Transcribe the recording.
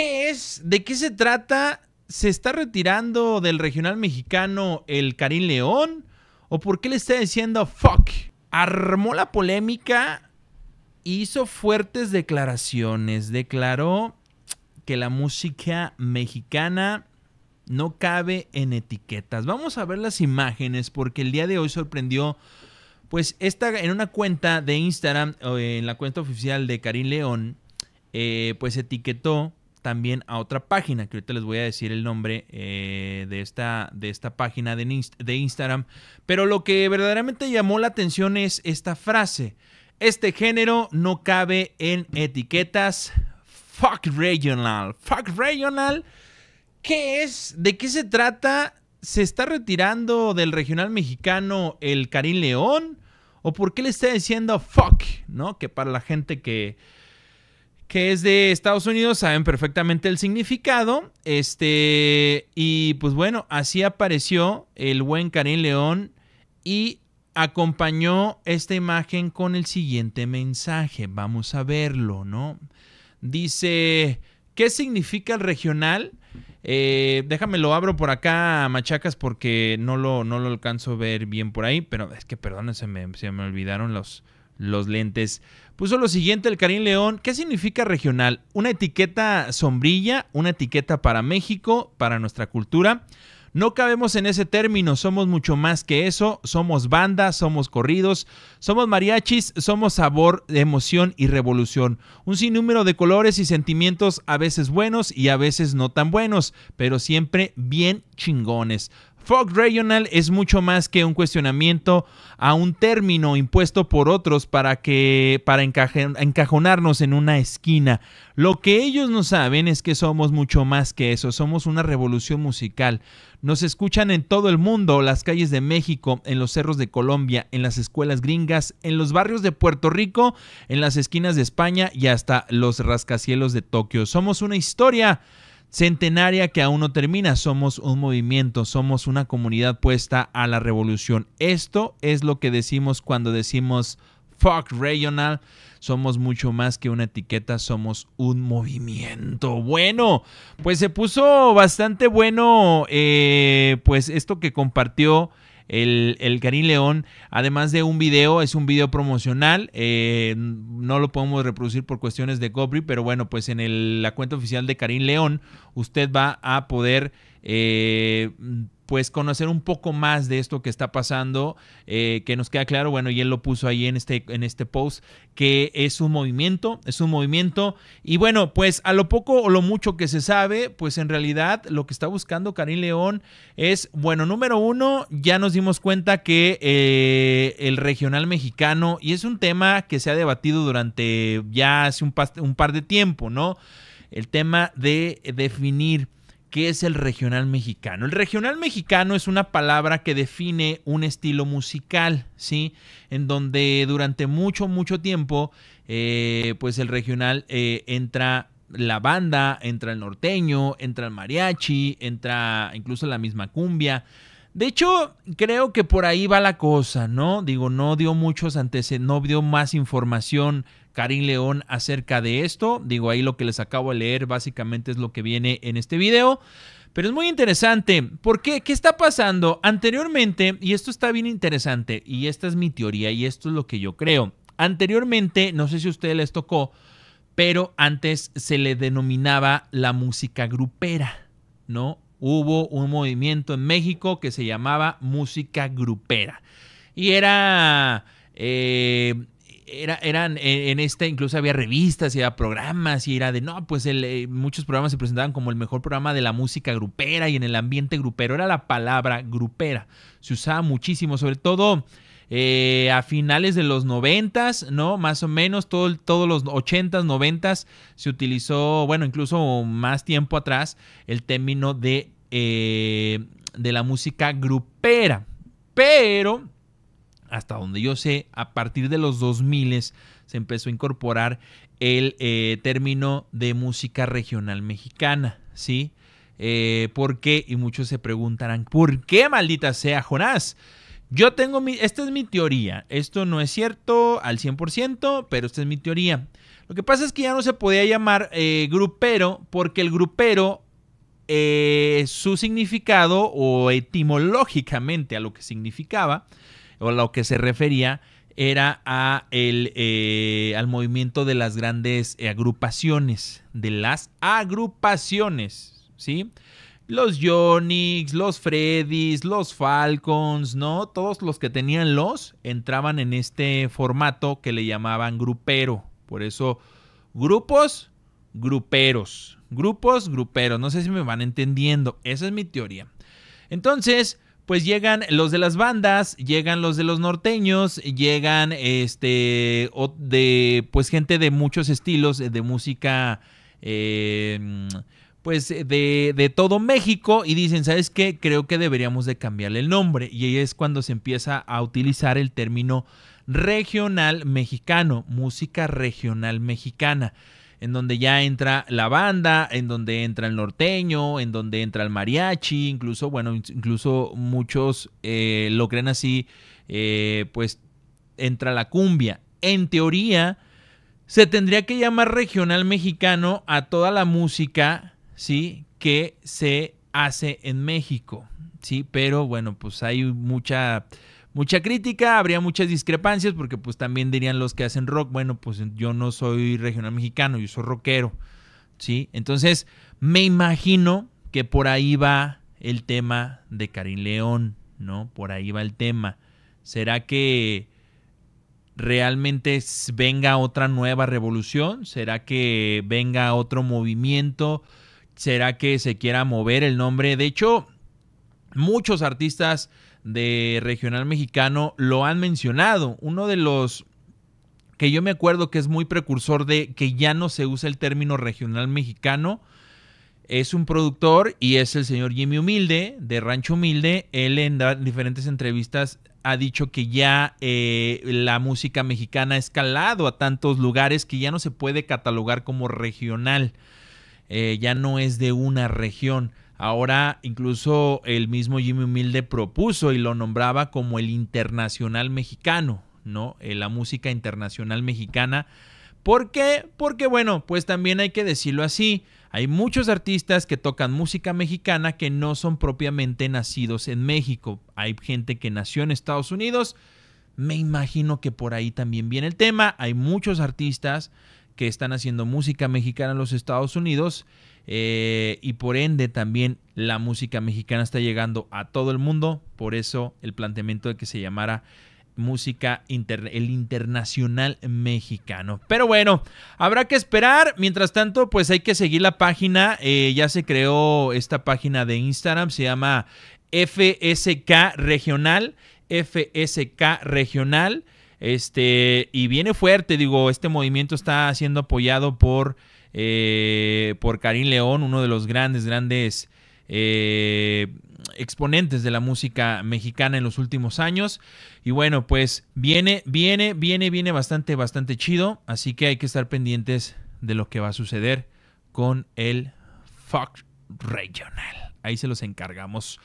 ¿Qué es? ¿De qué se trata? ¿Se está retirando del regional mexicano el Karim León? ¿O por qué le está diciendo fuck? Armó la polémica, hizo fuertes declaraciones, declaró que la música mexicana no cabe en etiquetas. Vamos a ver las imágenes porque el día de hoy sorprendió pues esta en una cuenta de Instagram, en la cuenta oficial de Karim León, eh, pues etiquetó también a otra página, que ahorita les voy a decir el nombre eh, de, esta, de esta página de, de Instagram. Pero lo que verdaderamente llamó la atención es esta frase. Este género no cabe en etiquetas. Fuck regional. Fuck regional. ¿Qué es? ¿De qué se trata? ¿Se está retirando del regional mexicano el Karim León? ¿O por qué le está diciendo fuck? ¿No? Que para la gente que que es de Estados Unidos, saben perfectamente el significado. Este, y pues bueno, así apareció el buen Karim León y acompañó esta imagen con el siguiente mensaje. Vamos a verlo, ¿no? Dice, ¿qué significa el regional? Eh, déjame lo abro por acá, machacas, porque no lo, no lo alcanzo a ver bien por ahí, pero es que perdón, se me olvidaron los, los lentes. Puso lo siguiente el Karim León. ¿Qué significa regional? Una etiqueta sombrilla, una etiqueta para México, para nuestra cultura. No cabemos en ese término, somos mucho más que eso, somos bandas, somos corridos, somos mariachis, somos sabor, emoción y revolución. Un sinnúmero de colores y sentimientos a veces buenos y a veces no tan buenos, pero siempre bien chingones. Fog Regional es mucho más que un cuestionamiento a un término impuesto por otros para que para encajonarnos en una esquina. Lo que ellos no saben es que somos mucho más que eso, somos una revolución musical. Nos escuchan en todo el mundo, las calles de México, en los cerros de Colombia, en las escuelas gringas, en los barrios de Puerto Rico, en las esquinas de España y hasta los rascacielos de Tokio. Somos una historia centenaria que aún no termina. Somos un movimiento, somos una comunidad puesta a la revolución. Esto es lo que decimos cuando decimos fuck regional. Somos mucho más que una etiqueta, somos un movimiento. Bueno, pues se puso bastante bueno, eh, pues esto que compartió el, el Karim León, además de un video, es un video promocional, eh, no lo podemos reproducir por cuestiones de copyright pero bueno, pues en la cuenta oficial de Karim León, usted va a poder eh, pues conocer un poco más de esto que está pasando, eh, que nos queda claro, bueno, y él lo puso ahí en este, en este post, que es un movimiento, es un movimiento, y bueno, pues a lo poco o lo mucho que se sabe, pues en realidad lo que está buscando Karim León es, bueno, número uno, ya nos dimos cuenta que eh, el regional mexicano, y es un tema que se ha debatido durante ya hace un, un par de tiempo, ¿no? El tema de definir ¿Qué es el regional mexicano? El regional mexicano es una palabra que define un estilo musical, ¿sí? En donde durante mucho, mucho tiempo, eh, pues el regional eh, entra la banda, entra el norteño, entra el mariachi, entra incluso la misma cumbia. De hecho, creo que por ahí va la cosa, ¿no? Digo, no dio muchos antecedentes, no dio más información Karim León acerca de esto. Digo, ahí lo que les acabo de leer básicamente es lo que viene en este video. Pero es muy interesante. ¿Por qué? ¿Qué está pasando? Anteriormente, y esto está bien interesante, y esta es mi teoría, y esto es lo que yo creo. Anteriormente, no sé si a ustedes les tocó, pero antes se le denominaba la música grupera, ¿no? Hubo un movimiento en México que se llamaba música grupera. Y era... Eh, eran e, en esta, incluso había revistas y había programas y era de, no, pues eh, muchos programas se presentaban como el mejor programa de la música grupera y en el ambiente grupero. Era la palabra grupera. Se usaba muchísimo, sobre todo eh, a finales de los noventas, ¿no? Más o menos, todo, todos los ochentas, noventas se utilizó, bueno, incluso más tiempo atrás, el término de, eh, de la música grupera. Pero hasta donde yo sé, a partir de los 2000 se empezó a incorporar el eh, término de música regional mexicana, ¿sí? Eh, ¿Por qué? Y muchos se preguntarán, ¿por qué maldita sea Jonás? Yo tengo mi, esta es mi teoría, esto no es cierto al 100%, pero esta es mi teoría. Lo que pasa es que ya no se podía llamar eh, grupero porque el grupero su significado o etimológicamente a lo que significaba o lo que se refería era a eh, al movimiento de las grandes eh, agrupaciones, de las agrupaciones, ¿sí? Los Yonix, los Freddys, los Falcons, ¿no? Todos los que tenían los entraban en este formato que le llamaban grupero. Por eso, grupos, gruperos. Grupos, gruperos. No sé si me van entendiendo. Esa es mi teoría. Entonces, pues llegan los de las bandas, llegan los de los norteños, llegan este de pues gente de muchos estilos eh, de música em, pues eh, de, de, todo México y dicen, ¿sabes qué? Creo que deberíamos de cambiarle el nombre. Y ahí es cuando se empieza a utilizar el término regional mexicano, música regional mexicana en donde ya entra la banda, en donde entra el norteño, en donde entra el mariachi, incluso, bueno, incluso muchos eh, lo creen así, eh, pues entra la cumbia. En teoría, se tendría que llamar regional mexicano a toda la música, ¿sí? Que se hace en México, ¿sí? Pero bueno, pues hay mucha mucha crítica, habría muchas discrepancias porque pues también dirían los que hacen rock, bueno, pues yo no soy regional mexicano, yo soy rockero, ¿sí? Entonces, me imagino que por ahí va el tema de Karim León, ¿no? Por ahí va el tema. ¿Será que realmente venga otra nueva revolución? ¿Será que venga otro movimiento? ¿Será que se quiera mover el nombre? De hecho, muchos artistas de regional mexicano lo han mencionado. Uno de los que yo me acuerdo que es muy precursor de que ya no se usa el término regional mexicano. Es un productor y es el señor Jimmy Humilde, de Rancho Humilde. Él en diferentes entrevistas ha dicho que ya eh, la música mexicana ha escalado a tantos lugares que ya no se puede catalogar como regional. Eh, ya no es de una región. Ahora incluso el mismo Jimmy Humilde propuso y lo nombraba como el internacional mexicano, ¿no? Eh, la música internacional mexicana. ¿Por qué? Porque bueno, pues también hay que decirlo así. Hay muchos artistas que tocan música mexicana que no son propiamente nacidos en México. Hay gente que nació en Estados Unidos. Me imagino que por ahí también viene el tema. Hay muchos artistas que están haciendo música mexicana en los Estados Unidos eh, y por ende también la música mexicana está llegando a todo el mundo, por eso el planteamiento de que se llamara música el internacional mexicano. Pero bueno, habrá que esperar. Mientras tanto, pues hay que seguir la página. Eh, ya se creó esta página de Instagram, se llama FSK Regional. FSK Regional. Este, y viene fuerte, digo, este movimiento está siendo apoyado por eh, por Karim León, uno de los grandes, grandes eh, exponentes de la música mexicana en los últimos años. Y bueno, pues viene, viene, viene, viene bastante, bastante chido. Así que hay que estar pendientes de lo que va a suceder con el Fuck Regional. Ahí se los encargamos.